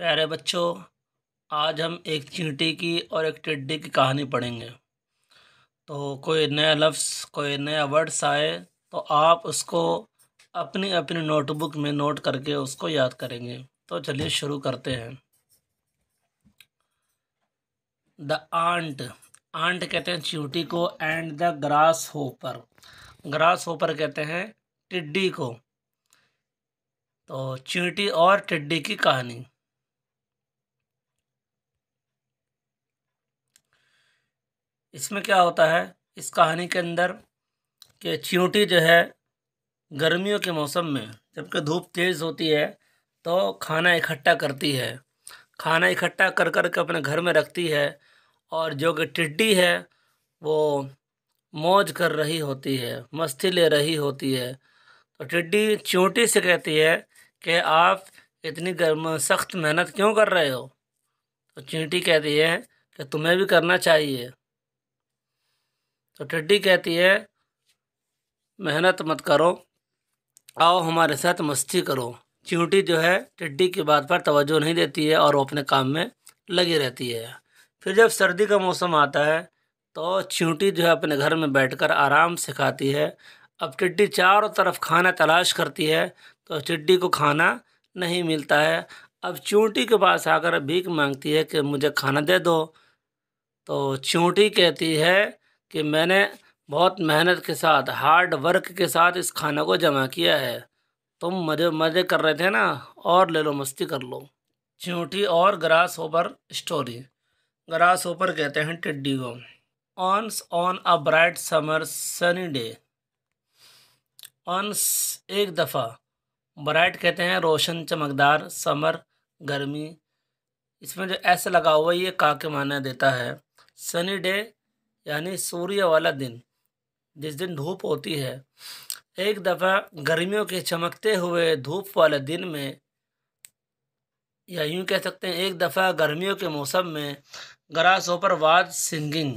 प्यारे बच्चों आज हम एक चींटी की और एक टिड्डी की कहानी पढ़ेंगे तो कोई नया लफ्ज़ कोई नया वर्ड्स आए तो आप उसको अपनी अपनी नोटबुक में नोट करके उसको याद करेंगे तो चलिए शुरू करते हैं द आंट आंट कहते हैं चींटी को and the grasshopper grasshopper कहते हैं टिड्डी को तो चींटी और टिड्डी की कहानी इसमें क्या होता है इस कहानी के अंदर कि चींटी जो है गर्मियों के मौसम में जबकि धूप तेज़ होती है तो खाना इकट्ठा करती है खाना इकट्ठा कर कर के अपने घर में रखती है और जो कि टिड्डी है वो मौज कर रही होती है मस्ती ले रही होती है तो टिड्डी चींटी से कहती है कि आप इतनी गर्म सख्त मेहनत क्यों कर रहे हो तो चींटी कहती है कि तुम्हें भी करना चाहिए तो टिड्डी कहती है मेहनत मत करो आओ हमारे साथ मस्ती करो चींटी जो है टिड्डी की बात पर तवज्जो नहीं देती है और वो अपने काम में लगी रहती है फिर जब सर्दी का मौसम आता है तो चींटी जो है अपने घर में बैठकर आराम से खाती है अब टिड्डी चारों तरफ खाना तलाश करती है तो टिड्डी को खाना नहीं मिलता है अब चूंटी के पास आकर भीख मांगती है कि मुझे खाना दे दो तो चूंटी कहती है कि मैंने बहुत मेहनत के साथ हार्ड वर्क के साथ इस खाना को जमा किया है तुम मज़े मज़े कर रहे थे ना और ले लो मस्ती कर लो चींटी और ग्रास ओपर स्टोरी ग्रास ओपर कहते हैं टिड्डी को once upon a bright summer sunny day once एक दफ़ा ब्राइट कहते हैं रोशन चमकदार समर गर्मी इसमें जो ऐसे लगा हुआ ये का के माना देता है सनी डे यानी सूर्य वाला दिन जिस दिन धूप होती है एक दफ़ा गर्मियों के चमकते हुए धूप वाले दिन में या यूँ कह सकते हैं एक दफ़ा गर्मियों के मौसम में ग्रास ओपर वाज सिंगिंग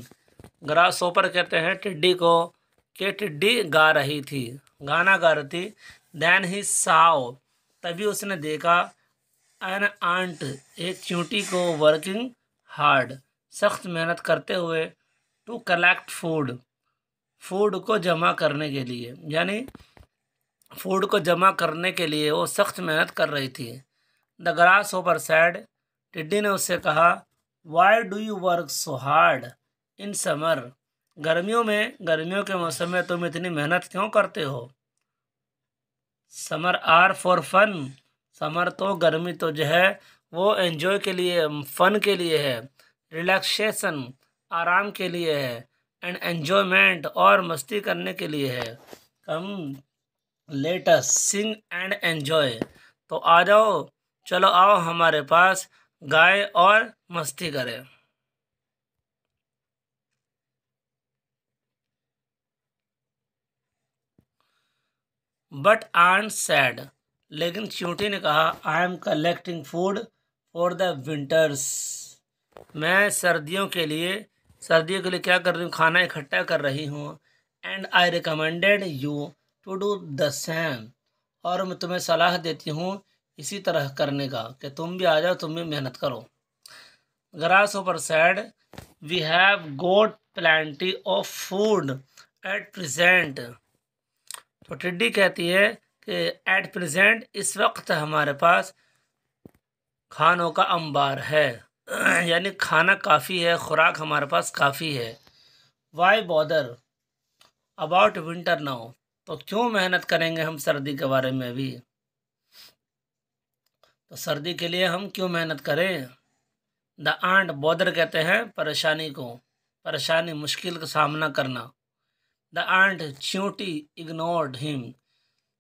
ग्रास ओपर कहते हैं टिड्डी को कि टिड्डी गा रही थी गाना गा रही थी दैन ही साओ तभी उसने देखा एन आंट एक चूंटी को वर्किंग हार्ड सख्त मेहनत करते हुए टू कलेक्ट फूड फूड को जमा करने के लिए यानी फूड को जमा करने के लिए वो सख्त मेहनत कर रही थी द ग्रास ओपर सैड टिड्डी ने उससे कहा why do you work so hard in summer गर्मियों में गर्मियों के मौसम में तुम इतनी मेहनत क्यों करते हो summer are for fun summer तो गर्मी तो जो है वो एन्जॉय के लिए फ़न के लिए है रिलैक्सेशन आराम के लिए है एंड एन्जॉयमेंट और मस्ती करने के लिए है come let's sing and enjoy तो आ जाओ चलो आओ हमारे पास गाए और मस्ती करें बट आन सैड लेकिन च्यूटी ने कहा I am collecting food for the winters मैं सर्दियों के लिए सर्दियों के लिए क्या कर रही हूँ खाना इकट्ठा कर रही हूँ and I recommended you to do the same और मैं तुम्हें सलाह देती हूँ इसी तरह करने का कि तुम भी आ जाओ तुम भी मेहनत करो grasshopper said we have got plenty of food at present तो टिड्डी कहती है कि एट प्रजेंट इस वक्त हमारे पास खानों का अंबार है यानी खाना काफ़ी है ख़ुराक हमारे पास काफ़ी है why bother about winter now तो क्यों मेहनत करेंगे हम सर्दी के बारे में भी तो सर्दी के लिए हम क्यों मेहनत करें द आंट बॉदर कहते हैं परेशानी को परेशानी मुश्किल का सामना करना द आंट च्यूटी इग्नोर्ड हिम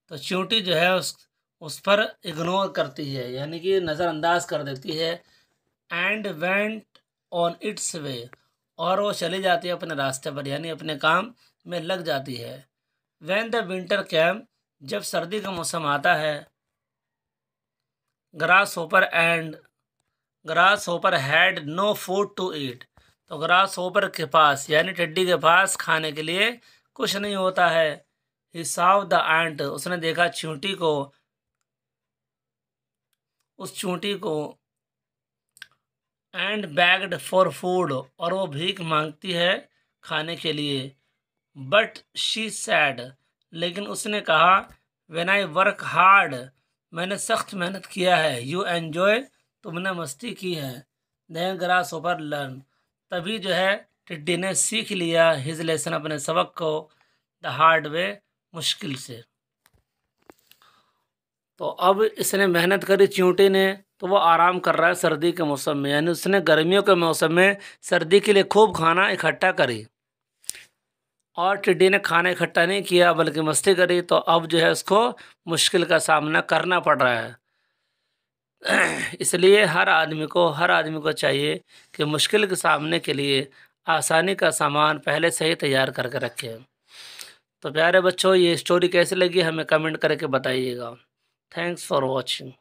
तो च्यूटी जो है उस उस पर इग्नोर करती है यानी कि नज़रअंदाज कर देती है and went on its way और वो चली जाती है अपने रास्ते पर यानी अपने काम में लग जाती है वैन द विंटर कैम जब सर्दी का मौसम आता है grasshopper and grasshopper had no food to eat तो ग्रास होपर के पास यानी टड्डी के पास खाने के लिए कुछ नहीं होता है ही द एंट उसने देखा चूंटी को उस चूंटी को एंड बैग्ड फॉर फूड और वो भीख मांगती है खाने के लिए बट शी सैड लेकिन उसने कहा वेन आई वर्क हार्ड मैंने सख्त मेहनत किया है यू एन्जॉय तुमने मस्ती की है देन ग्रास ओपर लर्न तभी जो है टिड्डी ने सीख लिया हिज लेसन अपने सबक को द हार्ड वे मुश्किल से तो अब इसने मेहनत करी चूंटी ने तो वो आराम कर रहा है सर्दी के मौसम में यानी उसने गर्मियों के मौसम में सर्दी के लिए खूब खाना इकट्ठा करी और टिड्डी ने खाना इकट्ठा नहीं किया बल्कि मस्ती करी तो अब जो है उसको मुश्किल का सामना करना पड़ रहा है इसलिए हर आदमी को हर आदमी को चाहिए कि मुश्किल के सामने के लिए आसानी का सामान पहले से ही तैयार करके रखें तो प्यारे बच्चों ये स्टोरी कैसी लगी हमें कमेंट करके बताइएगा थैंक्स फॉर वॉचिंग